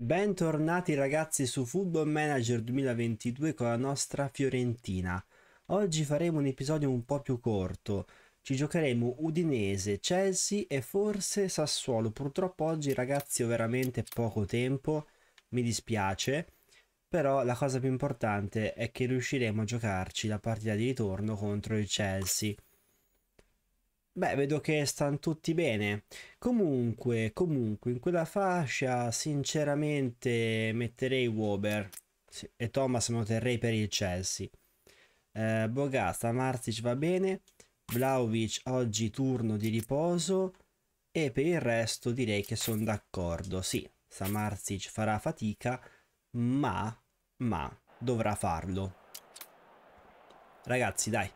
Bentornati ragazzi su Football Manager 2022 con la nostra Fiorentina. Oggi faremo un episodio un po' più corto. Ci giocheremo Udinese, Chelsea e forse Sassuolo. Purtroppo oggi ragazzi ho veramente poco tempo, mi dispiace. Però la cosa più importante è che riusciremo a giocarci la partita di ritorno contro il Chelsea. Beh, vedo che stanno tutti bene. Comunque, comunque, in quella fascia sinceramente metterei Wober e Thomas me lo terrei per il Chelsea. Eh, Bogasta, Martic va bene, Vlaovic oggi turno di riposo e per il resto direi che sono d'accordo. Sì, Samarzic farà fatica, ma, ma dovrà farlo. Ragazzi, dai,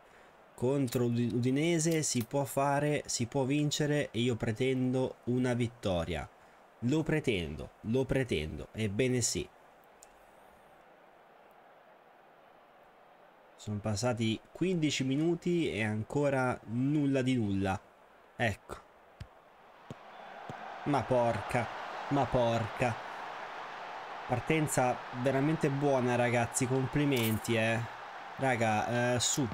contro l'Udinese si può fare, si può vincere e io pretendo una vittoria. Lo pretendo, lo pretendo, ebbene sì. Sono passati 15 minuti e ancora nulla di nulla. Ecco. Ma porca, ma porca. Partenza veramente buona ragazzi, complimenti eh. Raga, eh, su,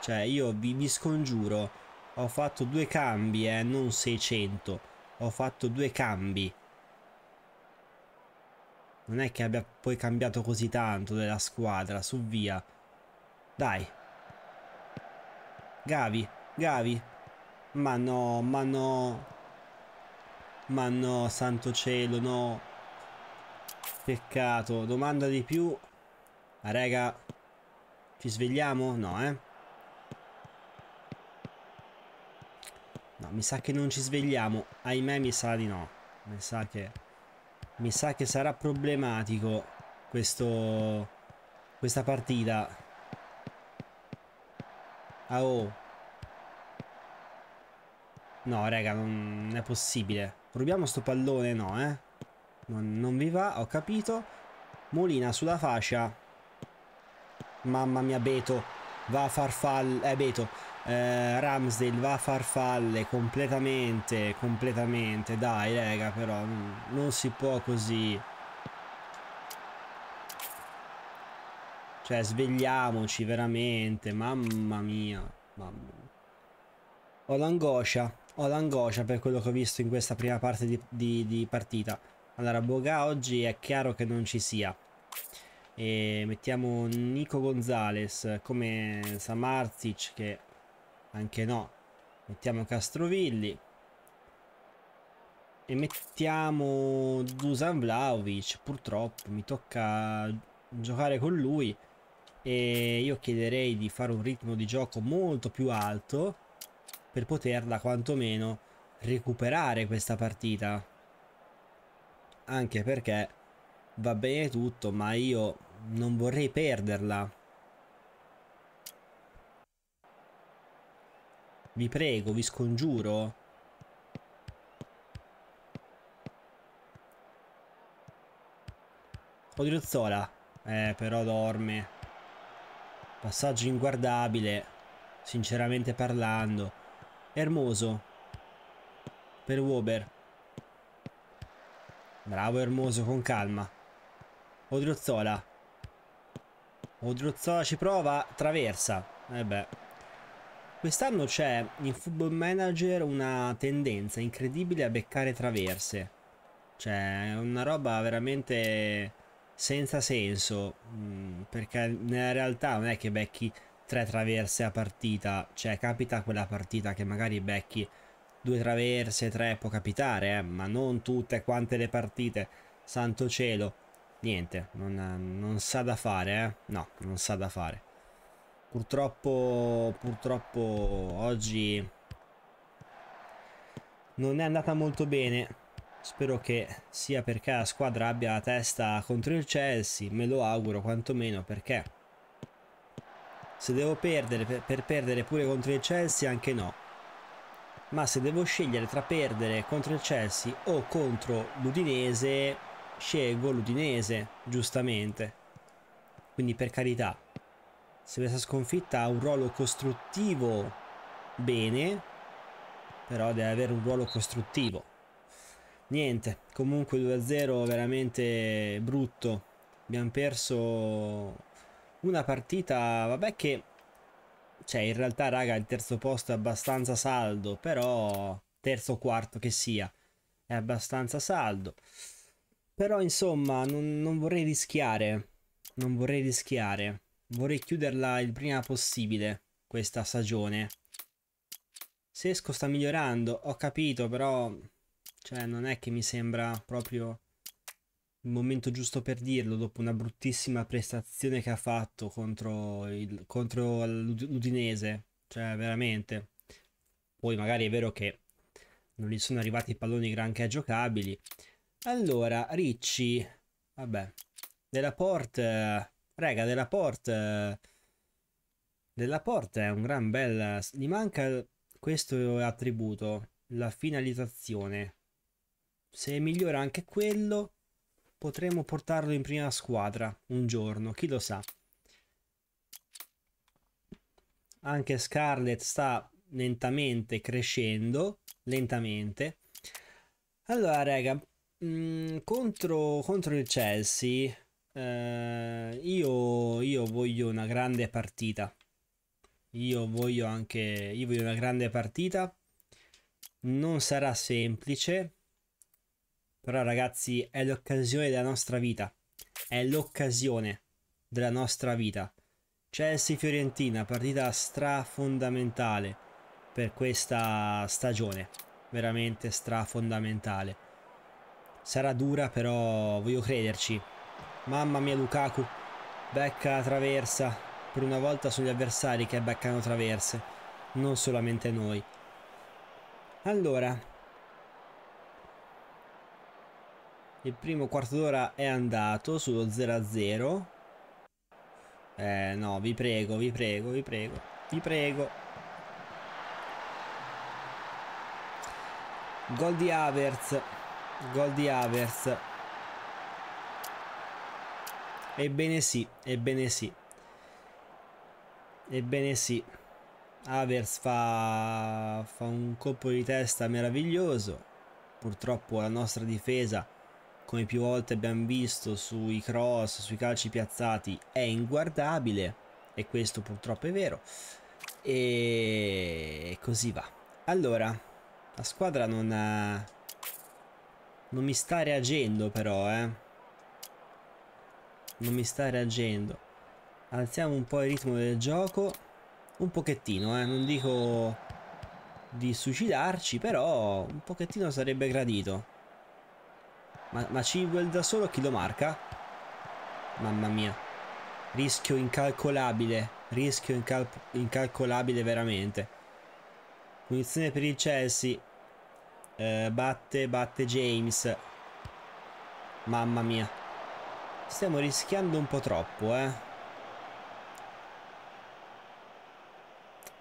cioè io vi, vi scongiuro, ho fatto due cambi, eh, non 600. Ho fatto due cambi. Non è che abbia poi cambiato così tanto della squadra, su via. Dai. Gavi, Gavi. Ma no, ma no. Ma no, santo cielo, no. Peccato. Domanda di più. Ma ah, raga. Ci svegliamo? No, eh. No, mi sa che non ci svegliamo. Ahimè, mi sa di no. Mi sa che... Mi sa che sarà problematico questo... Questa partita. Ah, oh. No, raga, non è possibile. Rubiamo sto pallone, no, eh. Non, non vi va, ho capito. Molina sulla fascia. Mamma mia, Beto. Va a farfalla. Eh, Beto eh, Ramsdale va a farfalle completamente, completamente, dai raga però mm, non si può così. Cioè svegliamoci veramente, mamma mia, mamma mia. Ho l'angoscia, ho l'angoscia per quello che ho visto in questa prima parte di, di, di partita. Allora Boga oggi è chiaro che non ci sia. E mettiamo Nico Gonzalez come Samarzic che anche no. Mettiamo Castrovilli. E mettiamo Dusan Vlaovic. Purtroppo mi tocca giocare con lui. E io chiederei di fare un ritmo di gioco molto più alto per poterla quantomeno recuperare questa partita. Anche perché va bene tutto, ma io non vorrei perderla. Vi prego, vi scongiuro. po' oh, Zola. Eh, però dorme. Passaggio inguardabile, sinceramente parlando. Ermoso. Per Wober. Bravo Ermoso, con calma. Oh, Zola. Odrozzola. Oh, Zola ci prova, traversa. eh beh. Quest'anno c'è in Football Manager una tendenza incredibile a beccare traverse. Cioè, è una roba veramente senza senso. Mm, perché nella realtà non è che becchi tre traverse a partita. Cioè, capita quella partita che magari becchi due traverse, tre, può capitare, eh, ma non tutte quante le partite. Santo cielo. Niente, non, non sa da fare, eh. No, non sa da fare. Purtroppo, purtroppo oggi non è andata molto bene. Spero che sia perché la squadra abbia la testa contro il Chelsea, me lo auguro quantomeno perché se devo perdere per, per perdere pure contro il Chelsea anche no. Ma se devo scegliere tra perdere contro il Chelsea o contro l'Udinese, scelgo l'Udinese, giustamente. Quindi per carità, se questa sconfitta ha un ruolo costruttivo bene, però deve avere un ruolo costruttivo. Niente, comunque 2-0 veramente brutto. Abbiamo perso una partita, vabbè che... Cioè in realtà raga il terzo posto è abbastanza saldo, però terzo o quarto che sia è abbastanza saldo. Però insomma non, non vorrei rischiare, non vorrei rischiare. Vorrei chiuderla il prima possibile, questa stagione. Sesco sta migliorando, ho capito, però... Cioè, non è che mi sembra proprio il momento giusto per dirlo, dopo una bruttissima prestazione che ha fatto contro, il, contro l'Udinese. Cioè, veramente. Poi magari è vero che non gli sono arrivati i palloni granché giocabili. Allora, Ricci... Vabbè. Della Porte Raga, della Porte. Eh, della Porte è un gran bel. Gli manca questo attributo, la finalizzazione. Se migliora anche quello, potremmo portarlo in prima squadra un giorno, chi lo sa. Anche Scarlet sta lentamente crescendo, lentamente. Allora, raga, mh, mm, contro, contro il Chelsea eh, io, io voglio una grande partita. Io voglio anche. Io voglio una grande partita. Non sarà semplice. Però, ragazzi, è l'occasione della nostra vita. È l'occasione della nostra vita. Chelsea-Fiorentina, partita strafondamentale per questa stagione. Veramente strafondamentale. Sarà dura, però voglio crederci. Mamma mia Lukaku. Becca la traversa. Per una volta sono gli avversari che beccano traverse. Non solamente noi. Allora. Il primo quarto d'ora è andato sullo 0-0. Eh no, vi prego, vi prego, vi prego. Vi prego. Gol di Havertz. Gol di Havertz. Ebbene sì, ebbene sì. Ebbene sì. Avers fa, fa un colpo di testa meraviglioso. Purtroppo la nostra difesa, come più volte abbiamo visto sui cross, sui calci piazzati, è inguardabile. E questo purtroppo è vero. E così va. Allora, la squadra non ha... Non mi sta reagendo però, eh non mi sta reagendo. Alziamo un po' il ritmo del gioco. Un pochettino, eh. Non dico di suicidarci, però un pochettino sarebbe gradito. Ma, ma Cibwell da solo chi lo marca? Mamma mia. Rischio incalcolabile. Rischio incal incalcolabile veramente. Punizione per il Chelsea. Eh, batte, batte James. Mamma mia. Stiamo rischiando un po' troppo, eh.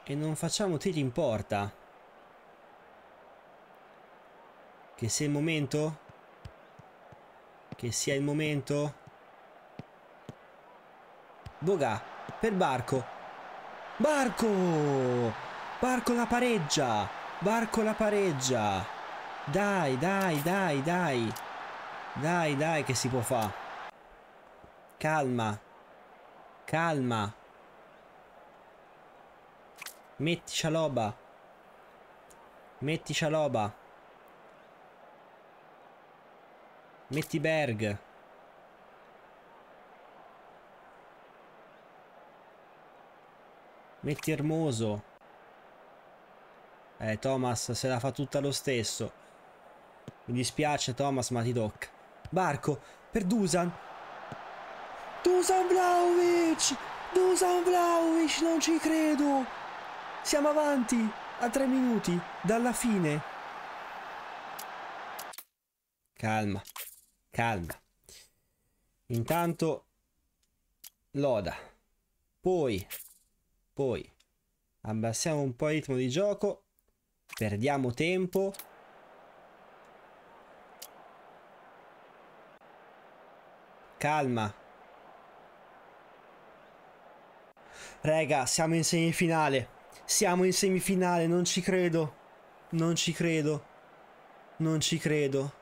E non facciamo tiri in porta. Che sia il momento? Che sia il momento? Boga, per Barco. Barco! Barco la pareggia! Barco la pareggia! Dai, dai, dai, dai! Dai, dai, che si può fare! Calma. Calma. Metti Cialoba. Metti Cialoba. Metti Berg. Metti Ermoso. Eh, Thomas se la fa tutta lo stesso. Mi dispiace, Thomas, ma ti tocca. Barco per Dusan. Dusan Vlaovic! Dusan Vlaovic, non ci credo! Siamo avanti a tre minuti dalla fine. Calma, calma. Intanto Loda. Poi, poi abbassiamo un po' il ritmo di gioco. Perdiamo tempo. Calma, Raga, siamo in semifinale. Siamo in semifinale, non ci credo. Non ci credo. Non ci credo.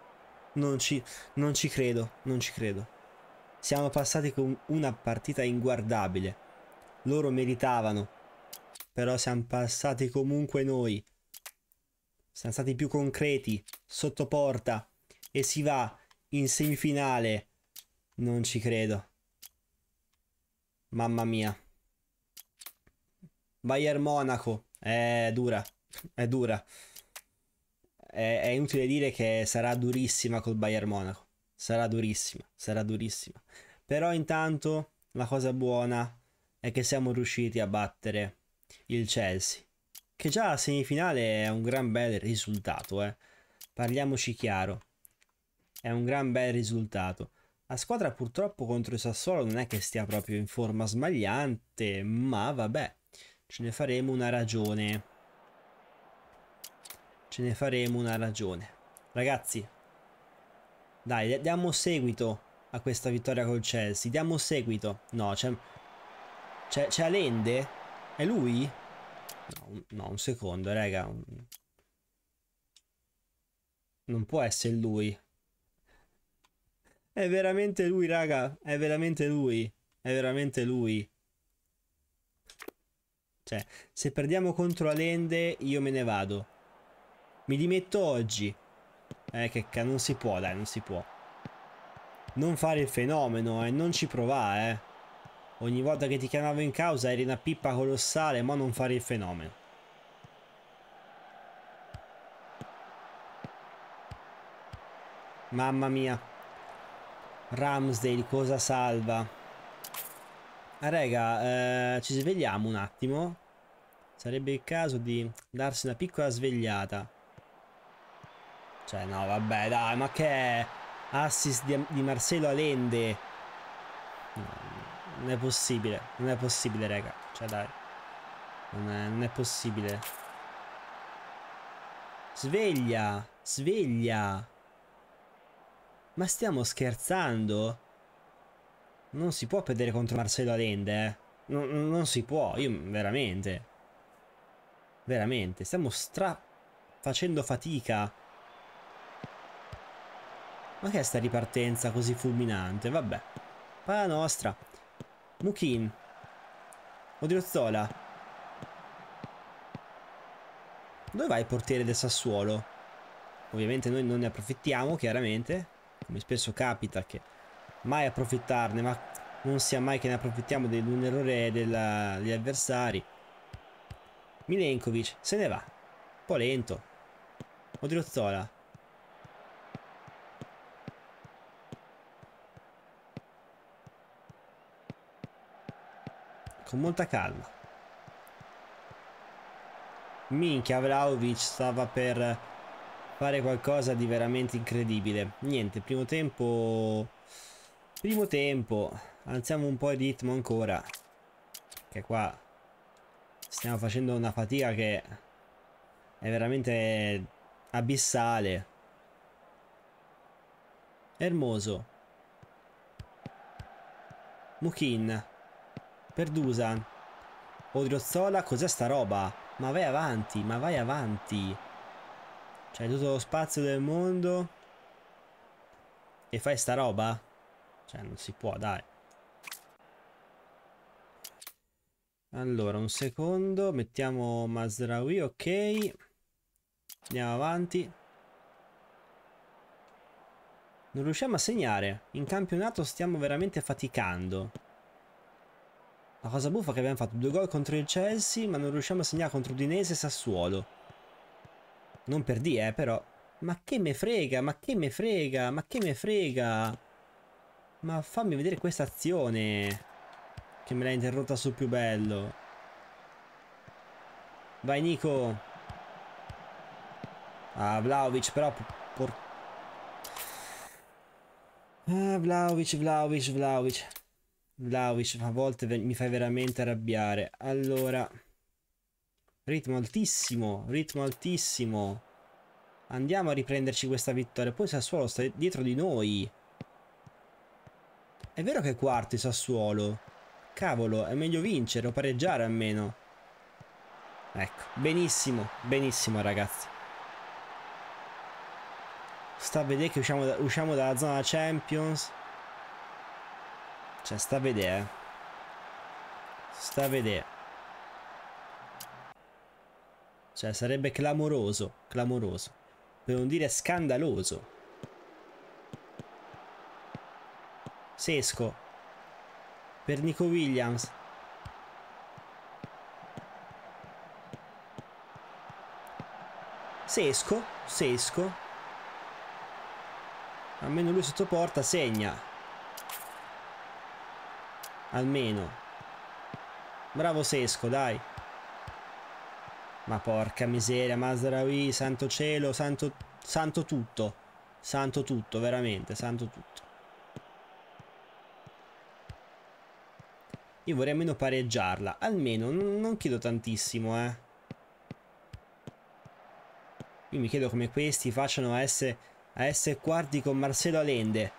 Non ci, non ci credo, non ci credo. Siamo passati con una partita inguardabile. Loro meritavano. Però siamo passati comunque noi. Siamo stati più concreti. Sotto porta. E si va in semifinale. Non ci credo. Mamma mia. Bayern Monaco, è dura, è dura. È, è inutile dire che sarà durissima col Bayern Monaco. Sarà durissima, sarà durissima. Però intanto la cosa buona è che siamo riusciti a battere il Chelsea. Che già a semifinale è un gran bel risultato, eh. Parliamoci chiaro. È un gran bel risultato. La squadra purtroppo contro il Sassuolo non è che stia proprio in forma smagliante, ma vabbè. Ce ne faremo una ragione. Ce ne faremo una ragione. Ragazzi, dai, diamo seguito a questa vittoria col Chelsea. Diamo seguito. No, c'è... C'è, c'è Alende? È lui? No un, no, un secondo, raga. Non può essere lui. È veramente lui, raga. È veramente lui. È veramente lui. Cioè, se perdiamo contro Alende, io me ne vado. Mi dimetto oggi. Eh, che non si può, dai, non si può. Non fare il fenomeno, eh, non ci provare, eh. Ogni volta che ti chiamavo in causa eri una pippa colossale, ma non fare il fenomeno. Mamma mia. Ramsdale cosa salva. Ah, raga, eh, ci svegliamo un attimo. Sarebbe il caso di darsi una piccola svegliata. Cioè, no, vabbè, dai, ma che è? Assist di, di Marcelo Alende. No, non è possibile, non è possibile, raga. Cioè, dai. Non è, non è possibile. Sveglia, sveglia. Ma stiamo scherzando? Non si può perdere contro Marcello Allende, eh. Non, non si può, io veramente. Veramente, stiamo stra... facendo fatica. Ma che è sta ripartenza così fulminante? Vabbè. Palla nostra. Mukin. Odriozola. Dove vai il portiere del Sassuolo? Ovviamente noi non ne approfittiamo, chiaramente. Come spesso capita che mai approfittarne, ma non sia mai che ne approfittiamo di un errore degli avversari. Milenkovic se ne va, un po' lento. Odriozola. Con molta calma. Minchia, Vlaovic stava per fare qualcosa di veramente incredibile. Niente, primo tempo Primo tempo, alziamo un po' il ritmo ancora, che qua stiamo facendo una fatica che è veramente abissale. Hermoso. Mukin. Perdusan. Odriozola, cos'è sta roba? Ma vai avanti, ma vai avanti. C'è tutto lo spazio del mondo. E fai sta roba? Cioè, non si può, dai. Allora, un secondo. Mettiamo Masraoui, ok. Andiamo avanti. Non riusciamo a segnare. In campionato stiamo veramente faticando. La cosa buffa è che abbiamo fatto due gol contro il Chelsea, ma non riusciamo a segnare contro Udinese e Sassuolo. Non per di, eh, però. Ma che me frega, ma che me frega, ma che me frega. Ma fammi vedere questa azione. Che me l'ha interrotta sul più bello. Vai Nico. Ah, Vlaovic però... Por... Ah, Vlaovic, Vlaovic, Vlaovic. Vlaovic, a volte mi fai veramente arrabbiare. Allora... Ritmo altissimo, ritmo altissimo. Andiamo a riprenderci questa vittoria. Poi Sassuolo sta dietro di noi. È vero che è quarti Sassuolo. Cavolo, è meglio vincere o pareggiare almeno. Ecco, benissimo, benissimo ragazzi. Sta a vedere che usciamo, da, usciamo dalla zona Champions. Cioè, sta a vedere. Eh. Sta a vedere. Cioè, sarebbe clamoroso, clamoroso. Per non dire scandaloso. Sesco per Nico Williams Sesco Sesco almeno lui sotto porta segna almeno bravo Sesco dai ma porca miseria Mazraoui santo cielo santo santo tutto santo tutto veramente santo tutto Io vorrei almeno pareggiarla. Almeno, non chiedo tantissimo, eh. Io mi chiedo come questi facciano a essere, a essere quarti con Marcelo Alende.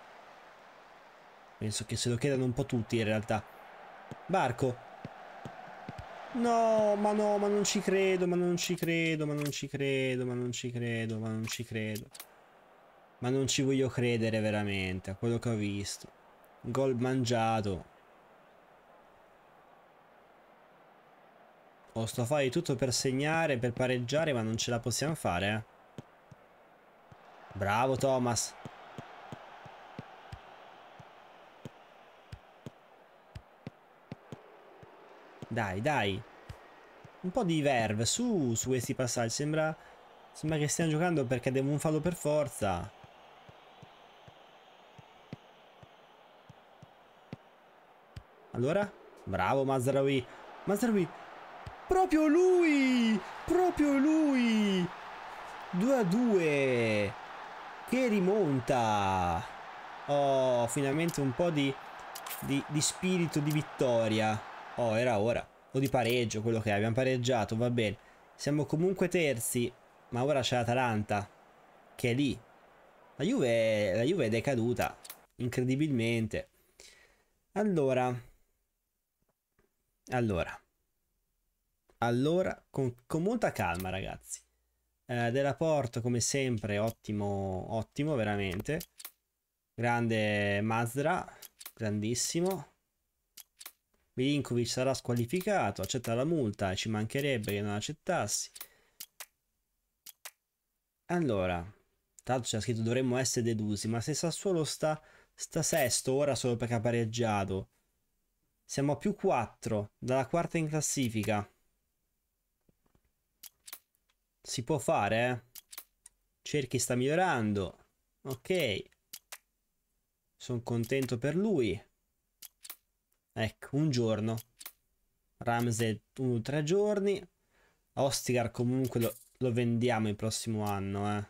Penso che se lo chiedano un po' tutti in realtà. Barco. No, ma no, ma non ci credo, ma non ci credo, ma non ci credo, ma non ci credo, ma non ci credo. Ma non ci voglio credere veramente a quello che ho visto. Gol mangiato. Posso fare tutto per segnare, per pareggiare, ma non ce la possiamo fare. Eh. Bravo Thomas. Dai, dai. Un po' di verve su, su questi passaggi. Sembra, sembra che stiamo giocando perché devo un fallo per forza. Allora? Bravo Mazraoui. Mazraoui Proprio lui! Proprio lui! 2 a 2! Che rimonta! Oh, finalmente un po' di, di, di spirito di vittoria. Oh, era ora. O di pareggio, quello che è. Abbiamo pareggiato, va bene. Siamo comunque terzi, ma ora c'è l'Atalanta, che è lì. La Juve, la Juve è decaduta, incredibilmente. Allora, allora, allora, con, con molta calma ragazzi. Eh, della Porto come sempre ottimo, ottimo veramente. Grande Mazra, grandissimo. Milinkovic sarà squalificato, accetta la multa ci mancherebbe che non accettassi. Allora, tanto c'è scritto dovremmo essere delusi ma se Sassuolo sta, sta sesto ora solo perché ha pareggiato, siamo a più 4 dalla quarta in classifica. Si può fare? Cerchi sta migliorando. Ok. Sono contento per lui. Ecco, un giorno. Ramsey, uno, tre giorni. Ostigar comunque lo, lo vendiamo il prossimo anno, eh.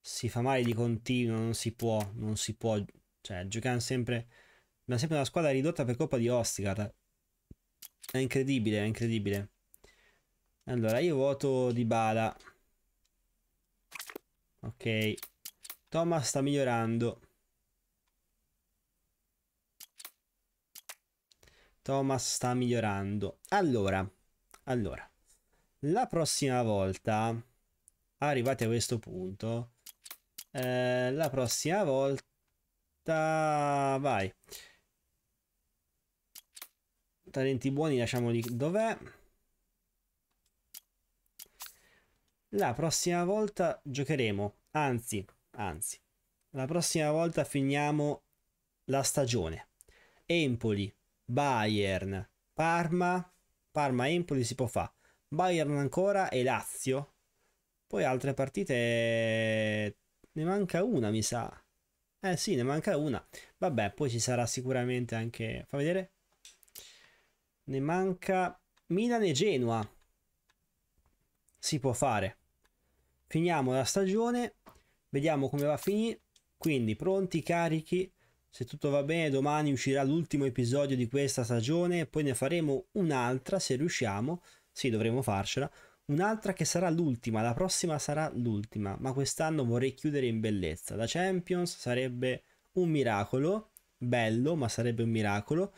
Si fa male di continuo, non si può, non si può. Cioè, giochiamo sempre... Ma sempre una squadra ridotta per colpa di Ostigar. È incredibile, è incredibile. Allora, io voto di bala. Ok. Thomas sta migliorando. Thomas sta migliorando. Allora, allora. La prossima volta, arrivati a questo punto, eh, la prossima volta... Vai. Talenti buoni lasciamoli dov'è. La prossima volta giocheremo, anzi, anzi, la prossima volta finiamo la stagione. Empoli, Bayern, Parma, Parma-Empoli si può fare, Bayern ancora e Lazio. Poi altre partite... Ne manca una, mi sa. Eh sì, ne manca una. Vabbè, poi ci sarà sicuramente anche... Fa vedere? Ne manca Milan e Genoa. Si può fare finiamo la stagione, vediamo come va a finire. Quindi pronti, carichi. Se tutto va bene, domani uscirà l'ultimo episodio di questa stagione, poi ne faremo un'altra se riusciamo. Sì, dovremo farcela. Un'altra che sarà l'ultima, la prossima sarà l'ultima, ma quest'anno vorrei chiudere in bellezza. La Champions sarebbe un miracolo, bello, ma sarebbe un miracolo.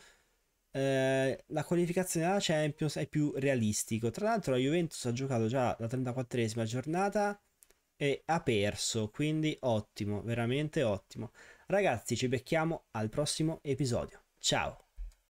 Eh, la qualificazione della Champions è più realistico. Tra l'altro la Juventus ha giocato già la 34esima giornata, e ha perso, quindi ottimo, veramente ottimo. Ragazzi, ci becchiamo al prossimo episodio. Ciao!